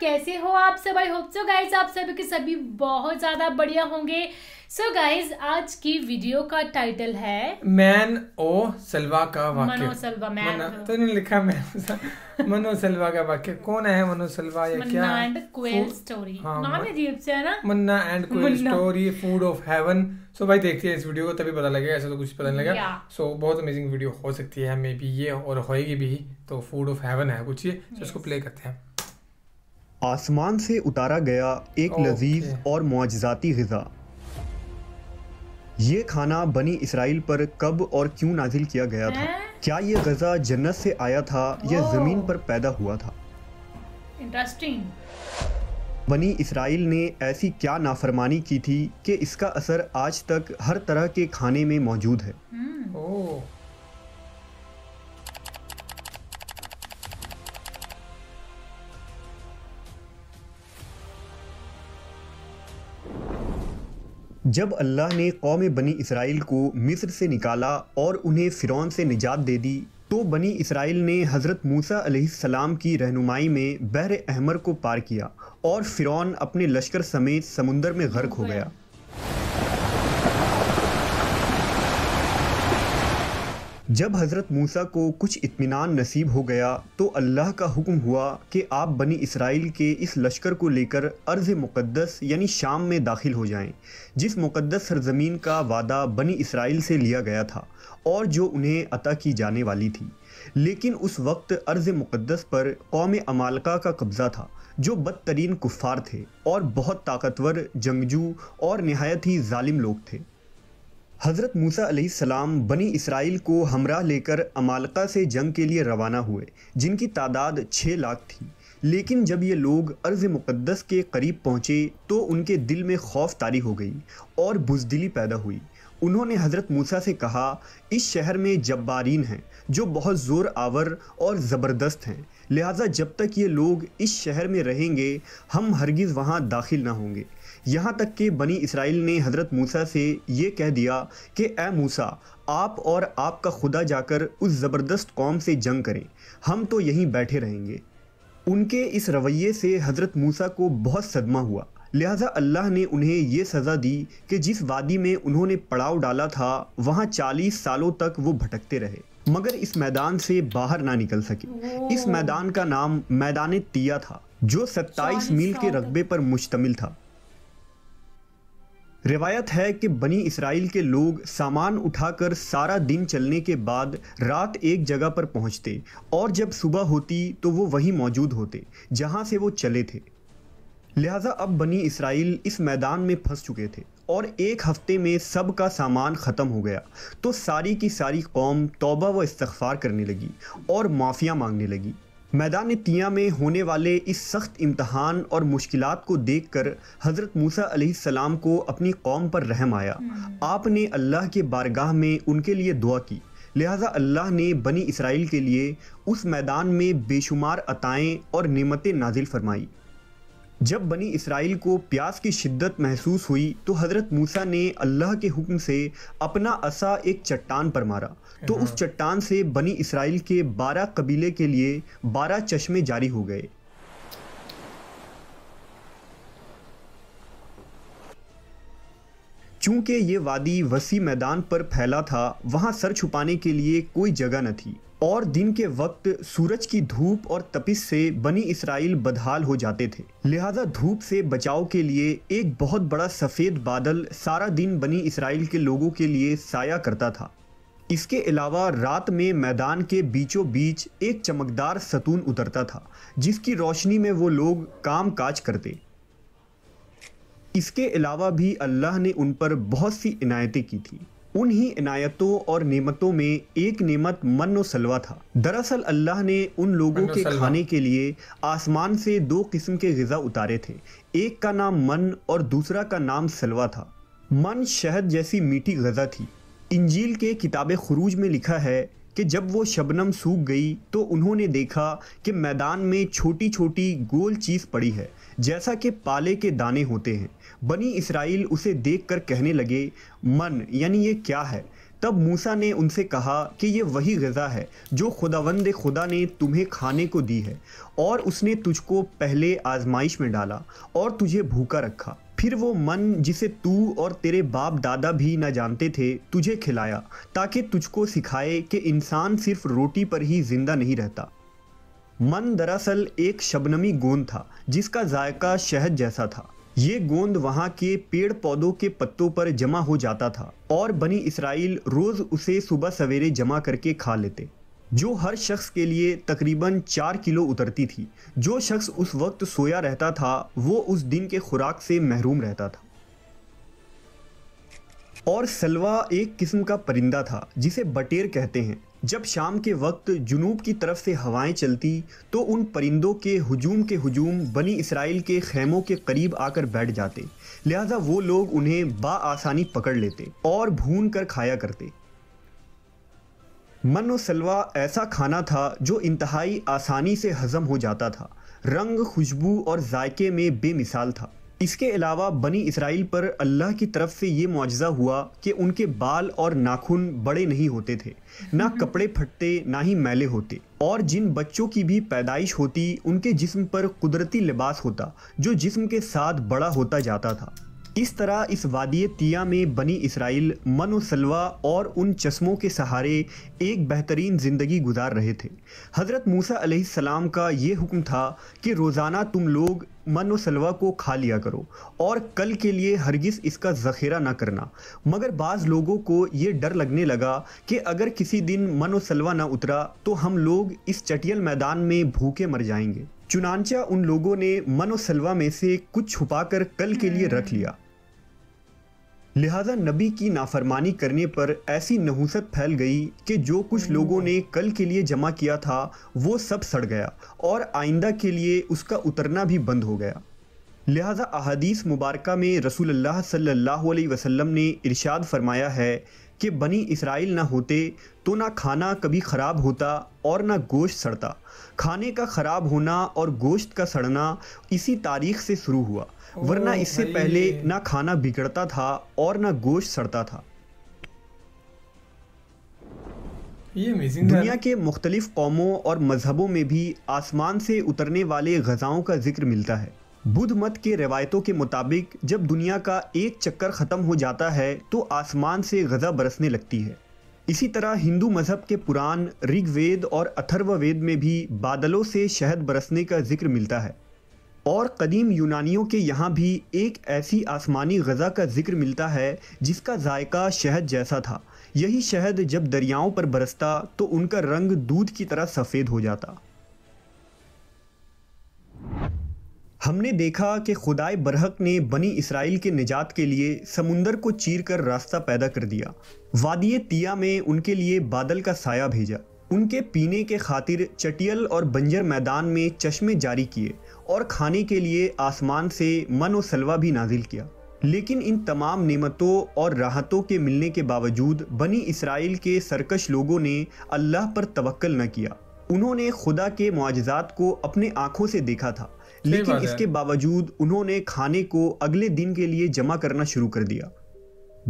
कैसे हो आप सब आई होप सो गाइज आप सभी के सभी बहुत ज्यादा बढ़िया होंगे सो so गाइज आज की वीडियो का टाइटल है मैन ओ सलवा का वाक्य मनो सलवा मैन तो नहीं लिखा मैन मनो सलवा का वाक्य कौन है मनो सलवा या क्या एंड कोयल स्टोरी हाँ, नाम अजीब से है ना manna and quail story food of heaven so भाई देखते हैं इस वीडियो को तभी पता लगेगा ऐसा तो कुछ पता नहीं लगा सो so, बहुत अमेजिंग वीडियो हो सकती है मे बी ये और होएगी भी तो फूड ऑफ हेवन है कुछ ये इसको प्ले करते हैं आसमान से उतारा गया एक लजीज और मुआजाती गज़ा ये खाना बनी इसराइल पर कब और क्यों नाजिल किया गया था क्या ये गज़ा जन्नत से आया था या ज़मीन पर पैदा हुआ था इंटरेस्टिंग बनी इसराइल ने ऐसी क्या नाफरमानी की थी कि इसका असर आज तक हर तरह के खाने में मौजूद है हम्म। जब अल्लाह ने कौम बनी इसराइल को मिस्र से निकाला और उन्हें फ़िरौन से निजात दे दी तो बनी इसराइल ने हज़रत मूसा सलाम की रहनुमाई में बहर अहमर को पार किया और फ़िरौन अपने लश्कर समेत समुंदर में गर्क हो गया जब हज़रत मूसा को कुछ इत्मीनान नसीब हो गया तो अल्लाह का हुक्म हुआ कि आप बनी इसराइल के इस लश्कर को लेकर अर्ज़ मुक़दस यानी शाम में दाखिल हो जाएं, जिस मुक़दस सरजमीन का वादा बनी इसराइल से लिया गया था और जो उन्हें अता की जाने वाली थी लेकिन उस वक्त अर्ज़ मुक़दस पर कौम अमालका का कब्ज़ा था जो बदतरीन कुफ़ार थे और बहुत ताकतवर जंगजू और नहायत ही ालिम लोग थे हज़रत मूसा सलाम बनी इसराइल को हमरा लेकर अमालका से जंग के लिए रवाना हुए जिनकी तादाद छः लाख थी लेकिन जब ये लोग अर्ज़ मुक़दस के करीब पहुँचे तो उनके दिल में खौफ तारी हो गई और बुजदिली पैदा हुई उन्होंने हज़रत मूसा से कहा इस शहर में जब्बारीन हैं जो बहुत ज़ोर आवर और ज़बरदस्त हैं लिहाजा जब तक ये लोग इस शहर में रहेंगे हम हरगिज़ वहाँ दाखिल ना होंगे यहाँ तक कि बनी इसराइल ने हज़रत मूसा से ये कह दिया कि ए मूसा आप और आपका खुदा जाकर उस ज़बरदस्त कौम से जंग करें हम तो यहीं बैठे रहेंगे उनके इस रवैये से हज़रत मूसा को बहुत सदमा हुआ लिहाजा अल्लाह ने उन्हें यह सज़ा दी कि जिस वादी में उन्होंने पड़ाव डाला था वहाँ चालीस सालों तक वो भटकते रहे मगर इस मैदान से बाहर ना निकल सके इस मैदान का नाम मैदान तिया था जो सत्ताईस मील के रकबे पर मुश्तमिल था रिवायत है कि बनी इसराइल के लोग सामान उठाकर सारा दिन चलने के बाद रात एक जगह पर पहुंचते और जब सुबह होती तो वो वहीं मौजूद होते जहां से वो चले थे लिहाजा अब बनी इसराइल इस मैदान में फंस चुके थे और एक हफ्ते में सब का सामान ख़त्म हो गया तो सारी की सारी कौम तोबा व इस्तफ़ार करने लगी और माफ़िया मांगने लगी मैदान तिया में होने वाले इस सख्त इम्तहान और मुश्किल को देख कर हज़रत मूसा सलाम को अपनी कौम पर रहम आया हम्म। आपने अल्लाह के बारगाह में उनके लिए दुआ की लिहाजा अल्लाह ने बनी इसराइल के लिए उस मैदान में बेशुमार अताएँ और नमतें नाजिल फ़रमाईं जब बनी इसराइल को प्यास की शिद्दत महसूस हुई तो हज़रत मूसा ने अल्लाह के हुक्म से अपना असा एक चट्टान पर मारा तो उस हाँ। चट्टान से बनी इसराइल के बारह कबीले के लिए बारह चश्मे जारी हो गए चूँकि ये वादी वसी मैदान पर फैला था वहाँ सर छुपाने के लिए कोई जगह न थी और दिन के वक्त सूरज की धूप और तपिस से बनी इसराइल बदहाल हो जाते थे लिहाजा धूप से बचाव के लिए एक बहुत बड़ा सफ़ेद बादल सारा दिन बनी इसराइल के लोगों के लिए साया करता था इसके अलावा रात में मैदान के बीचों बीच एक चमकदार सतून उतरता था जिसकी रोशनी में वो लोग काम काज करते इसके अलावा भी अल्लाह ने उन पर बहुत सी इनायतें की थी उन्हीं इनायतों और नेमतों में एक नेमत मन सलवा था दरअसल अल्लाह ने उन लोगों के खाने के लिए आसमान से दो किस्म के गज़ा उतारे थे एक का नाम मन और दूसरा का नाम सलवा था मन शहद जैसी मीठी गज़ा थी इंजील के किताब खरूज में लिखा है कि जब वो शबनम सूख गई तो उन्होंने देखा कि मैदान में छोटी छोटी गोल चीज़ पड़ी है जैसा कि पाले के दाने होते हैं बनी इसराइल उसे देखकर कहने लगे मन यानी ये क्या है तब मूसा ने उनसे कहा कि ये वही गज़ा है जो खुदावंद खुदा ने तुम्हें खाने को दी है और उसने तुझको पहले आजमाइश में डाला और तुझे भूखा रखा फिर वो मन जिसे तू और तेरे बाप दादा भी ना जानते थे तुझे खिलाया ताकि तुझको सिखाए कि इंसान सिर्फ रोटी पर ही जिंदा नहीं रहता मन दरअसल एक शबनमी गोंद था जिसका जायका शहद जैसा था ये गोंद वहाँ के पेड़ पौधों के पत्तों पर जमा हो जाता था और बनी इसराइल रोज़ उसे सुबह सवेरे जमा करके खा लेते जो हर शख्स के लिए तकरीबन चार किलो उतरती थी जो शख्स उस वक्त सोया रहता था वो उस दिन के खुराक से महरूम रहता था और सलवा एक किस्म का परिंदा था जिसे बटेर कहते हैं जब शाम के वक्त जुनूब की तरफ से हवाएं चलती तो उन परिंदों के हजूम के हजूम बनी इसराइल के खेमों के करीब आकर बैठ जाते लिहाजा वो लोग उन्हें बा आसानी पकड़ लेते और भून कर खाया करते सलवा ऐसा खाना था जो इंतहाई आसानी से हज़म हो जाता था रंग खुशबू और जायके में बेमिसाल था इसके अलावा बनी इसराइल पर अल्लाह की तरफ से ये मुआजा हुआ कि उनके बाल और नाखून बड़े नहीं होते थे ना हम्म। कपड़े फटते ना ही मैले होते और जिन बच्चों की भी पैदाइश होती उनके जिस्म पर कुदरती लिबास होता जो जिस्म के साथ बड़ा होता जाता था इस तरह इस वादिय तिया में बनी इसराइल मन और उन चश्मों के सहारे एक बेहतरीन ज़िंदगी गुजार रहे थे हज़रत मूसा अलैहिस्सलाम का ये हुक्म था कि रोज़ाना तुम लोग मन को खा लिया करो और कल के लिए हरगिज़ इसका ज़ख़ीरा ना करना मगर बाज़ लोगों को ये डर लगने लगा कि अगर किसी दिन मन ना उतरा तो हम लोग इस चटियल मैदान में भूखे मर जाएंगे चुनानचा उन लोगों ने मनोसलवा में से कुछ छुपाकर कल के लिए रख लिया लिहाजा नबी की नाफरमानी करने पर ऐसी नहूसत फैल गई कि जो कुछ लोगों ने कल के लिए जमा किया था वो सब सड़ गया और आइंदा के लिए उसका उतरना भी बंद हो गया लिहाजा अहदीस मुबारक में रसूल अल्लाह सल्लल्लाहु अलैहि वसल्लम ने इरशाद फरमाया है कि बनी इसराइल ना होते तो ना खाना कभी ख़राब होता और ना गोश्त सड़ता खाने का ख़राब होना और गोश्त का सड़ना इसी तारीख से शुरू हुआ वरना इससे पहले ना खाना बिगड़ता था और ना गोश्त सड़ता था दुनिया के मुख्तलिफ़ कौमों और मज़हबों में भी आसमान से उतरने वाले गज़ाओं का जिक्र मिलता है बुद्ध मत के रिवायतों के मुताबिक जब दुनिया का एक चक्कर ख़त्म हो जाता है तो आसमान से गज़ा बरसने लगती है इसी तरह हिंदू मज़हब के पुराण ऋग्वेद और अथर्ववेद में भी बादलों से शहद बरसने का जिक्र मिलता है और कदीम यूनानियों के यहाँ भी एक ऐसी आसमानी गज़ा का जिक्र मिलता है जिसका जायका शहद जैसा था यही शहद जब दरियाओं पर बरसता तो उनका रंग दूध की तरह सफ़ेद हो जाता हमने देखा कि खुदाए बरहक ने बनी इसराइल के निजात के लिए समुंदर को चीर कर रास्ता पैदा कर दिया वादिय तिया में उनके लिए बादल का साया भेजा उनके पीने के खातिर चटियल और बंजर मैदान में चश्मे जारी किए और खाने के लिए आसमान से मन और सलवा भी नाजिल किया लेकिन इन तमाम नेमतों और राहतों के मिलने के बावजूद बनी इसराइल के सरकश लोगों ने अल्लाह पर तवक्ल न किया उन्होंने खुदा के मुआजात को अपने आंखों से देखा था लेकिन इसके बावजूद उन्होंने खाने को अगले दिन के लिए जमा करना शुरू कर दिया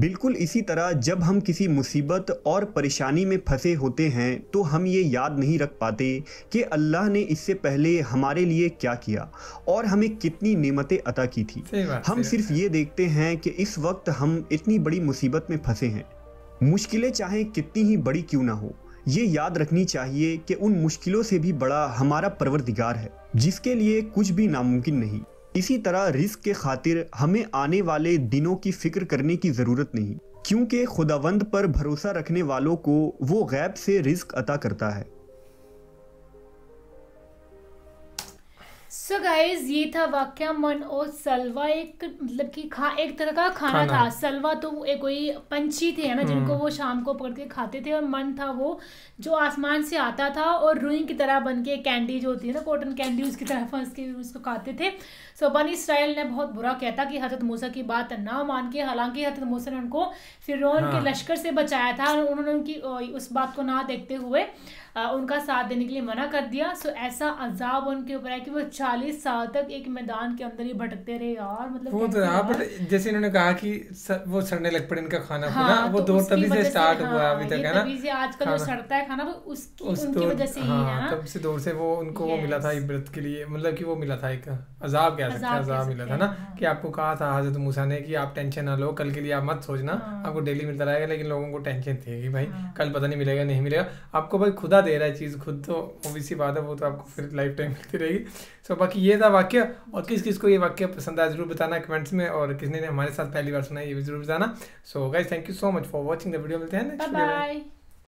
बिल्कुल इसी तरह जब हम किसी मुसीबत और परेशानी में फंसे होते हैं तो हम ये याद नहीं रख पाते कि अल्लाह ने इससे पहले हमारे लिए क्या किया और हमें कितनी नेमतें अता की थी हम सिर्फ ये देखते हैं कि इस वक्त हम इतनी बड़ी मुसीबत में फंसे हैं मुश्किलें चाहे कितनी ही बड़ी क्यों ना हो ये याद रखनी चाहिए कि उन मुश्किलों से भी बड़ा हमारा परवरदिगार है जिसके लिए कुछ भी नामुमकिन नहीं इसी तरह रिस्क के खातिर हमें आने वाले दिनों की फिक्र करने की ज़रूरत नहीं क्योंकि खुदावंद पर भरोसा रखने वालों को वो गैब से रिस्क अता करता है सो so गाइज ये था वाक्य मन और सलवा एक मतलब कि खा एक तरह का खाना, खाना। था सलवा तो एक कोई पंछी थे है ना जिनको हम्म। वो शाम को पकड़ के खाते थे और मन था वो जो आसमान से आता था और रुई की तरह बन के कैंडी जो होती है ना कॉटन कैंडी उसकी तरह फंस के उसको खाते थे सो so, बनी इसराइल ने बहुत बुरा किया था कि हजरत मूसा की बात ना मान के हालांकि हजरत मूसा ने उनको फिर हाँ। के लश्कर से बचाया था और उन्होंने उनकी उस बात को ना देखते हुए उनका साथ देने के लिए मना कर दिया सो ऐसा अजाब उनके ऊपर है कि वो चालीस साल तक एक मैदान के अंदर ही भटकते रहे यार मतलब वो तो हाँ बट जैसे इन्होंने कहा कि स, वो सड़ने लग पड़े इनका खाना हाँ, खुना तो वो दौर तभी से स्टार्ट हाँ, हुआ अभी तक है ना आजकल जो सड़ता है खाना वो उसकी उस उनकी वजह से ही हाँ, है तब तो से दौर से वो उनको वो मिला था इबरत के लिए मतलब कि वो मिला था एक अजाब क्या सकते अजाब मिला था ना हाँ। कि आपको कहा था हजरत मूसा ने कि आप टेंशन ना लो कल के लिए आप मत सोचना हाँ। आपको डेली मिलता रहेगा लेकिन लोगों को टेंशन थी कि भाई कल पता नहीं मिलेगा नहीं मिलेगा आपको भाई खुदा दे रहा है चीज़ खुद तो ओबीसी बात है वो तो आपको फिर लाइफ टाइम मिलती रहेगी सो तो बाकी ये था वाक्य और किस किस को ये वाक्य पसंद आया जरूर बताना कमेंट्स में और किसने हमारे साथ पहली बार सुना ये भी जरूर बताना so guys thank you so much for watching the video मिलते हैं नेक्स्ट